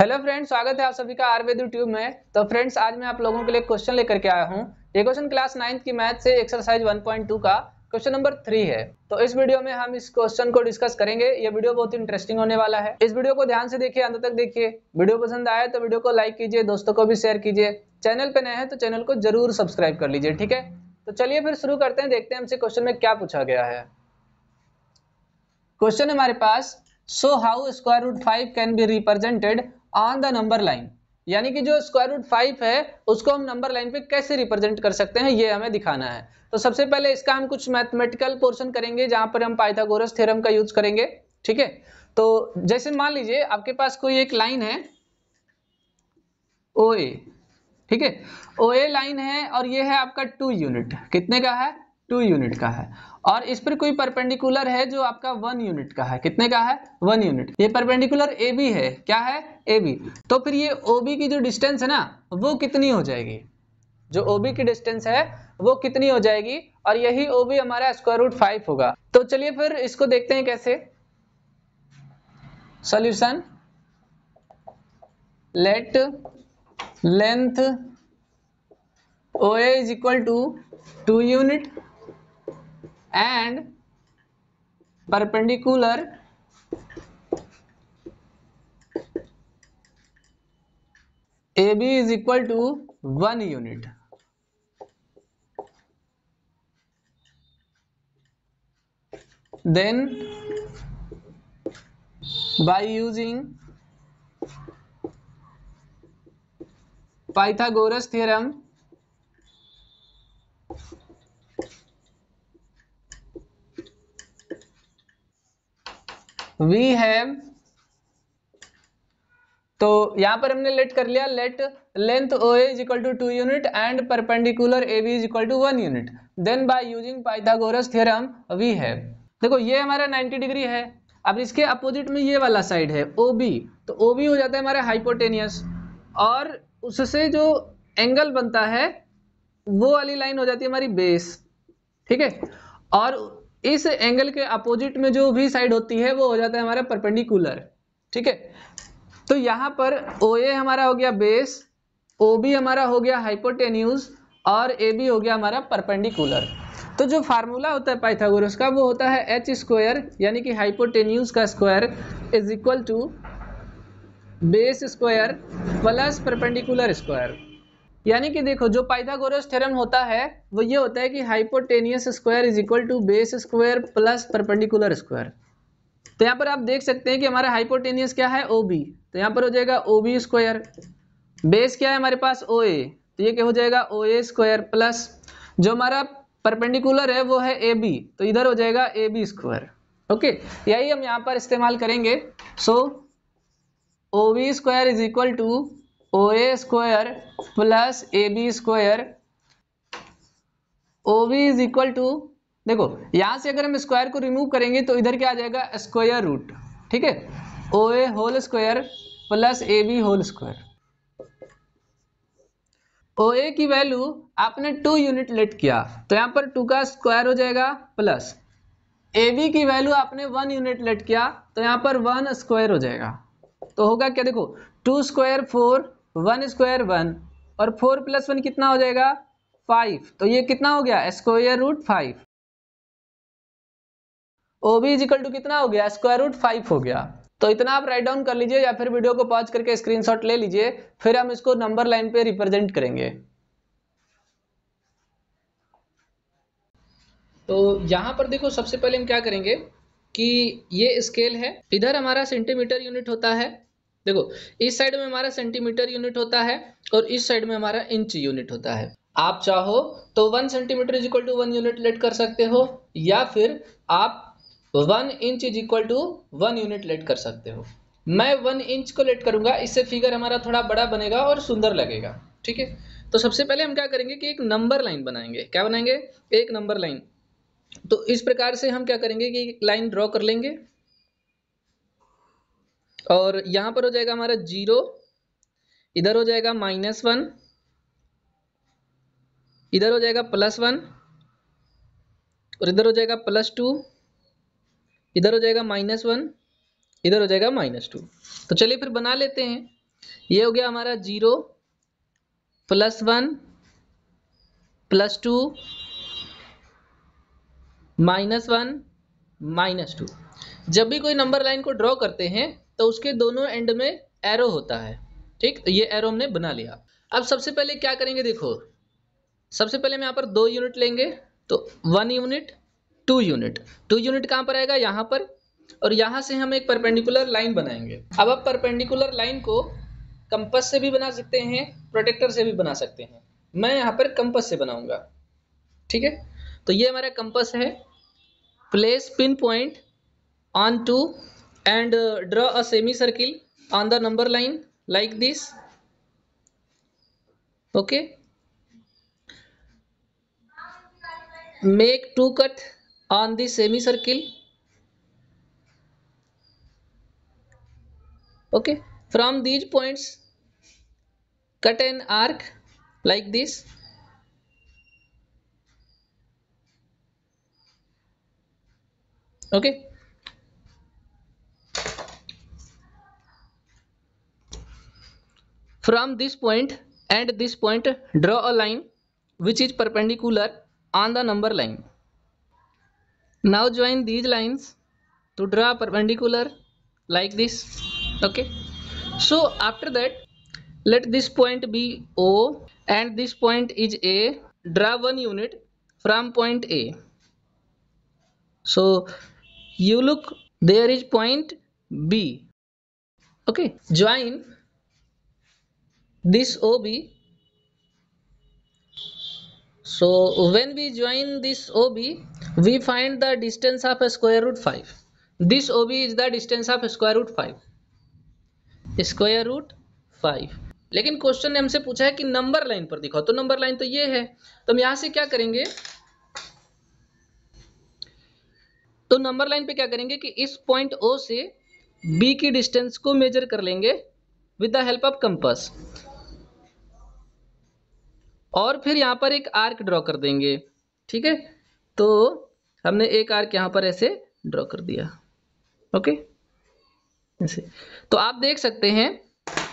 Hello friends स्वागत है आप सभी का आयुर्वेद ट्यूब में तो फ्रेंड्स आज मैं आप लोगों के लिए क्वेश्चन लेकर के आया हूँ ये क्वेश्चन क्लास नाइन्थ की मैथ से एक्सरसाइज 1.2 का क्वेश्चन नंबर थ्री है तो इस वीडियो में हम इस क्वेश्चन को डिस्कस करेंगे ये वीडियो बहुत इंटरेस्टिंग होने वाला है इस वीडियो को ध्यान से देखिए अंत तक देखिए वीडियो पसंद आए तो वीडियो को लाइक कीजिए दोस्तों को भी शेयर कीजिए चैनल पर नए हैं तो चैनल को जरूर सब्सक्राइब कर लीजिए ठीक है तो चलिए फिर शुरू करते हैं देखते हैं हमसे क्वेश्चन में क्या पूछा गया है क्वेश्चन हमारे पास so how square root five can be represented on the number line यानी कि जो स्क्वायर रूट फाइव है उसको हम नंबर लाइन पे कैसे रिप्रेजेंट कर सकते हैं ये हमें दिखाना है तो सबसे पहले इसका हम कुछ मैथमेटिकल पोर्शन करेंगे जहां पर हम पाइथागोरस थ्योरम का यूज करेंगे ठीक है तो जैसे मान लीजिए आपके पास कोई एक लाइन है ओ ए ठीक है ओ ए लाइन है और ये है आपका टू यूनिट कितने का है टू यूनिट का है और इस पर कोई परपेंडिकुलर है जो आपका वन यूनिट का है कितने का है वन यूनिट ये परपेंडिकुलर ए बी है क्या है ए बी तो फिर ये ओ बी की जो डिस्टेंस है ना वो कितनी हो जाएगी जो ओ बी की डिस्टेंस है वो कितनी हो जाएगी और यही ओ बी हमारा स्क्वायर रूट फाइव होगा तो चलिए फिर इसको देखते हैं कैसे solution let length O A is equal to two unit and perpendicular AB is equal to 1 unit. Then by using Pythagoras theorem we have तो यहां पर हमने लेट कर लिया let length O is equal to two unit and perpendicular A B is equal to one unit then by using Pythagoras theorem we have देखो ये हमारा 90 degree है अब इसके अपोजिट में ये वाला साइड है ओ बी तो ओ बी हो जाता है हमारा हाइपोटेनियस और उससे जो एंगल बनता है वो वाली लाइन हो जाती है हमारी बेस ठीक है और इस एंगल के अपोजिट में जो भी साइड होती है वो हो जाता है हमारा परपेंडिकुलर ठीक है तो यहाँ पर ओ ए हमारा हो गया बेस ओ बी हमारा हो गया हाइपोटेन्यूज और ए बी हो गया हमारा परपेंडिकुलर तो जो फार्मूला होता है पाइथागोरस का वो होता है एच स्क्वायर यानी कि हाइपोटेन्यूज का square is equal to base square plus perpendicular square यानी कि देखो जो पाइथागोरस थ्योरम होता है वो ये होता है कि hypotenuse square is equal to base square plus perpendicular square तो यहाँ पर आप देख सकते हैं कि हमारा हाइपोटेनियस क्या है ओ बी तो यहाँ पर हो जाएगा ओ बी स्क्वायर बेस क्या है हमारे पास ओ ए तो ये क्या हो जाएगा ओ ए स्क्वायर प्लस जो हमारा परपेंडिकुलर है वो है ए बी तो इधर हो जाएगा ए बी स्क्वायर ओके यही हम यहाँ पर इस्तेमाल करेंगे so O B square is equal to O A square plus A B square O B is equal to देखो यहां से अगर हम स्क्वायर को रिमूव करेंगे तो इधर क्या आ जाएगा स्क्वायर रूट ठीक है O A whole square plus A B whole square O A की वैल्यू आपने टू यूनिट लेट किया तो यहां पर टू का स्क्वायर हो जाएगा प्लस ए बी की वैल्यू आपने वन यूनिट लेट किया तो यहां पर वन स्क्वायर हो जाएगा तो होगा क्या देखो two square four one square one और फोर प्लस वन कितना हो जाएगा फाइव तो ये कितना हो गया square root five O B is equal to कितना हो गया स्क्वायर रूट फाइव हो गया तो इतना आप राइट डाउन कर लीजिए या फिर वीडियो को पॉज करके स्क्रीनशॉट ले लीजिए फिर हम इसको नंबर लाइन पे रिप्रेजेंट करेंगे तो यहां पर देखो सबसे पहले हम क्या करेंगे कि ये स्केल है इधर हमारा सेंटीमीटर यूनिट होता है देखो इस साइड में हमारा सेंटीमीटर यूनिट होता है और इस साइड में हमारा इंच यूनिट होता है आप चाहो तो one centimetre is equal to one unit let कर सकते हो या फिर आप one inch is equal to one unit let कर सकते हो मैं वन इंच को लेट करूंगा इससे फिगर हमारा थोड़ा बड़ा बनेगा और सुंदर लगेगा ठीक है तो सबसे पहले हम क्या करेंगे कि एक नंबर लाइन बनाएंगे क्या बनाएंगे एक नंबर लाइन तो इस प्रकार से हम क्या करेंगे कि लाइन ड्रॉ कर लेंगे और यहां पर हो जाएगा हमारा जीरो इधर हो जाएगा माइनस वन इधर हो जाएगा प्लस वन और इधर हो जाएगा प्लस टू इधर हो जाएगा माइनस वन इधर हो जाएगा माइनस टू तो चलिए फिर बना लेते हैं ये हो गया हमारा zero plus one plus two minus one minus two जब भी कोई नंबर लाइन को ड्रॉ करते हैं तो उसके दोनों एंड में एरो होता है ठीक ये एरो हमने बना लिया अब सबसे पहले क्या करेंगे देखो सबसे पहले हम यहाँ पर दो यूनिट लेंगे तो one unit two unit two unit कहाँ पर आएगा यहाँ पर और यहाँ से हम एक परपेंडिकुलर लाइन बनाएंगे अब आप परपेंडिकुलर लाइन को कंपस से भी बना सकते हैं प्रोटेक्टर से भी बना सकते हैं मैं यहाँ पर कंपस से बनाऊंगा ठीक है तो ये हमारा कंपस है place pin point on to and uh, draw a semicircle on the number line like this okay make two cut on the semicircle okay from these points cut an arc like this okay From this point and this point draw a line which is perpendicular on the number line. Now join these lines to draw perpendicular like this. Okay. So after that let this point be O and this point is A. Draw one unit from point A. So you look there is point B. Okay. Join this OB. So when we join this OB, we find the distance of a square root 5. This OB is the distance of square root 5. Square root 5. लेकिन question ने हमसे पूछा है कि number line पर दिखाओ तो number line तो ये है तो हम यहां से क्या करेंगे तो नंबर लाइन पे क्या करेंगे कि इस पॉइंट ओ से बी की डिस्टेंस को मेजर कर लेंगे with the help of compass और फिर यहाँ पर एक आर्क ड्रॉ कर देंगे ठीक है तो हमने एक आर्क यहाँ पर ऐसे ड्रॉ कर दिया ओके ऐसे तो आप देख सकते हैं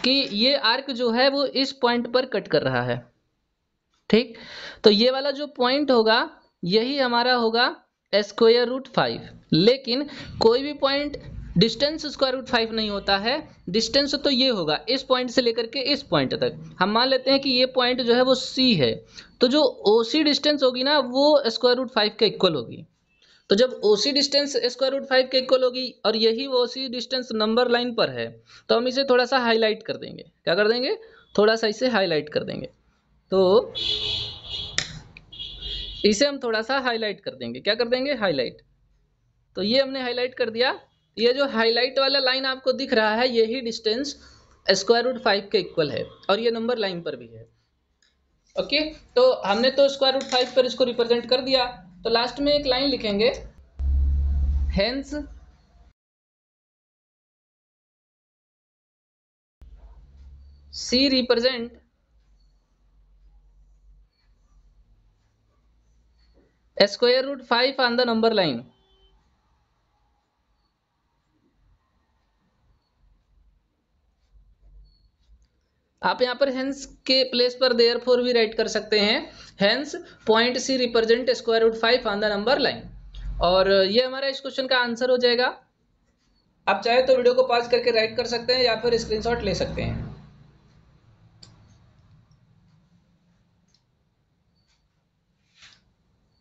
कि ये आर्क जो है वो इस पॉइंट पर कट कर रहा है ठीक तो ये वाला जो पॉइंट होगा यही हमारा होगा स्क्वेयर रूट फाइव लेकिन कोई भी point distance square root five नहीं होता है डिस्टेंस तो ये होगा इस पॉइंट से लेकर के इस पॉइंट तक हम मान लेते हैं कि ये पॉइंट जो है वो सी है तो जो ओ सी डिस्टेंस होगी ना वो स्क्वायर रूट फाइव के इक्वल होगी तो जब O C distance square root five के इक्वल होगी और यही O C distance number line पर है तो हम इसे थोड़ा सा हाईलाइट कर देंगे क्या कर देंगे थोड़ा सा इसे हाईलाइट कर देंगे तो इसे हम थोड़ा सा हाईलाइट कर देंगे क्या कर देंगे हाईलाइट तो ये हमने हाईलाइट कर दिया ये जो हाईलाइट वाला लाइन आपको दिख रहा है यही डिस्टेंस स्क्वायर रूट फाइव के इक्वल है और ये नंबर लाइन पर भी है ओके तो हमने तो स्क्वायर रूट फाइव पर इसको रिप्रेजेंट कर दिया तो लास्ट में एक लाइन लिखेंगे hence C represent square root five on the number line आप यहाँ पर हैंस के प्लेस पर देयर फोर भी राइट कर सकते हैं hence point C represent square root five on the number line और ये हमारा इस क्वेश्चन का आंसर हो जाएगा आप चाहे तो वीडियो को पॉज करके राइट कर सकते हैं या फिर स्क्रीनशॉट ले सकते हैं